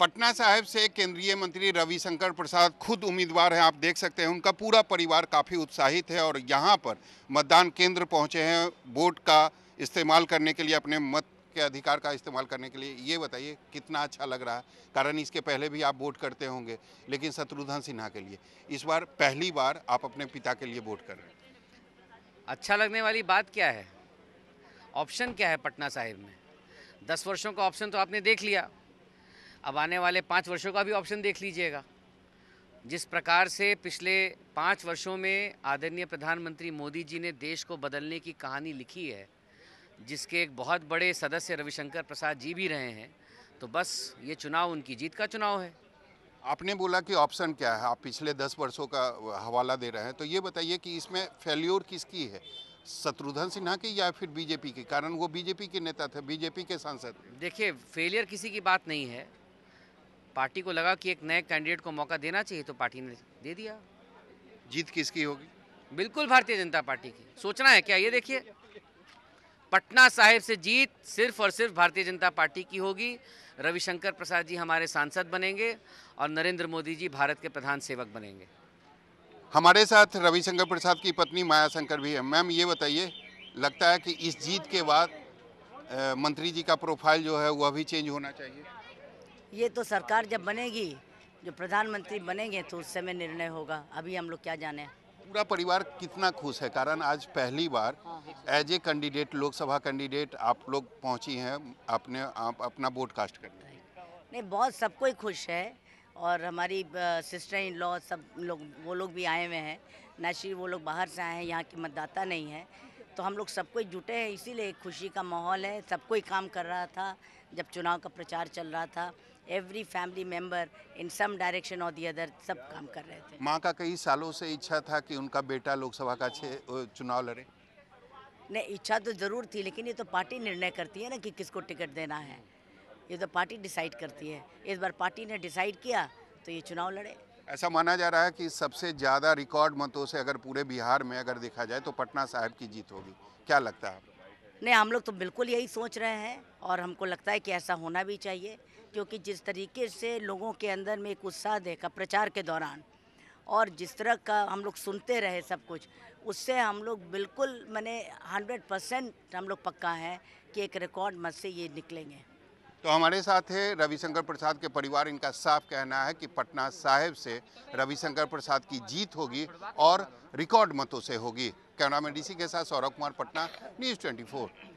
पटना साहिब से केंद्रीय मंत्री रविशंकर प्रसाद खुद उम्मीदवार हैं आप देख सकते हैं उनका पूरा परिवार काफ़ी उत्साहित है और यहाँ पर मतदान केंद्र पहुँचे हैं वोट का इस्तेमाल करने के लिए अपने मत के अधिकार का इस्तेमाल करने के लिए ये बताइए कितना अच्छा लग रहा है कारण इसके पहले भी आप वोट करते होंगे लेकिन शत्रुघ्न सिन्हा के लिए इस बार पहली बार आप अपने पिता के लिए वोट कर रहे हैं अच्छा लगने वाली बात क्या है ऑप्शन क्या है पटना साहिब में दस वर्षों का ऑप्शन तो आपने देख लिया अब आने वाले पाँच वर्षों का भी ऑप्शन देख लीजिएगा जिस प्रकार से पिछले पाँच वर्षों में आदरणीय प्रधानमंत्री मोदी जी ने देश को बदलने की कहानी लिखी है जिसके एक बहुत बड़े सदस्य रविशंकर प्रसाद जी भी रहे हैं तो बस ये चुनाव उनकी जीत का चुनाव है आपने बोला कि ऑप्शन क्या है आप पिछले दस वर्षों का हवाला दे रहे हैं तो ये बताइए कि इसमें फेल्योर किसकी है शत्रुघ्न सिन्हा की या फिर बीजेपी के कारण वो बीजेपी के नेता थे बीजेपी के सांसद देखिए फेलियर किसी की बात नहीं है पार्टी को लगा कि एक नए कैंडिडेट को मौका देना चाहिए तो पार्टी ने दे दिया जीत किसकी होगी बिल्कुल भारतीय जनता पार्टी की सोचना है क्या ये देखिए पटना साहिब से जीत सिर्फ और सिर्फ भारतीय जनता पार्टी की होगी रविशंकर प्रसाद जी हमारे सांसद बनेंगे और नरेंद्र मोदी जी भारत के प्रधान सेवक बनेंगे हमारे साथ रविशंकर प्रसाद की पत्नी माया शंकर भी है मैम ये बताइए लगता है कि इस जीत के बाद मंत्री जी का प्रोफाइल जो है वह भी चेंज होना चाहिए ये तो सरकार जब बनेगी जो प्रधानमंत्री बनेंगे तो उस समय निर्णय होगा अभी हम लोग क्या जाने पूरा परिवार कितना खुश है कारण आज पहली बार as a candidate Lok Sabha candidate आप लोग पहुंची हैं आपने आप अपना वोट कास्ट कर नहीं बहुत सब कोई खुश है और हमारी सिस्टर इन लॉ सब लोग वो लोग भी आए हुए हैं ना सिर्फ वो लोग बाहर से आए हैं यहाँ के मतदाता नहीं है तो हम लोग सब कोई जुटे हैं इसीलिए खुशी का माहौल है सब कोई काम कर रहा था जब चुनाव का प्रचार चल रहा था every family member in some direction और दी अदर सब काम कर रहे थे माँ का कई सालों से इच्छा था कि उनका बेटा लोकसभा का चुनाव लड़े नहीं इच्छा तो ज़रूर थी लेकिन ये तो पार्टी निर्णय करती है ना कि किसको टिकट देना है ये तो पार्टी डिसाइड करती है इस बार पार्टी ने डिसाइड किया तो ये चुनाव लड़े ऐसा माना जा रहा है कि सबसे ज़्यादा रिकॉर्ड मतों से अगर पूरे बिहार में अगर देखा जाए तो पटना साहब की जीत होगी क्या लगता है नहीं हम लोग तो बिल्कुल यही सोच रहे हैं और हमको लगता है कि ऐसा होना भी चाहिए क्योंकि जिस तरीके से लोगों के अंदर में एक उत्साह देखा प्रचार के दौरान और जिस तरह का हम लोग सुनते रहे सब कुछ उससे हम लोग बिल्कुल मैंने हंड्रेड परसेंट हम लोग पक्का हैं कि एक रिकॉर्ड मत से ये निकलेंगे तो हमारे साथ है रविशंकर प्रसाद के परिवार इनका साफ कहना है कि पटना साहिब से रविशंकर प्रसाद की जीत होगी और रिकॉर्ड मतों से होगी कैमरामैन डीसी के साथ सौरभ कुमार पटना न्यूज़ ट्वेंटी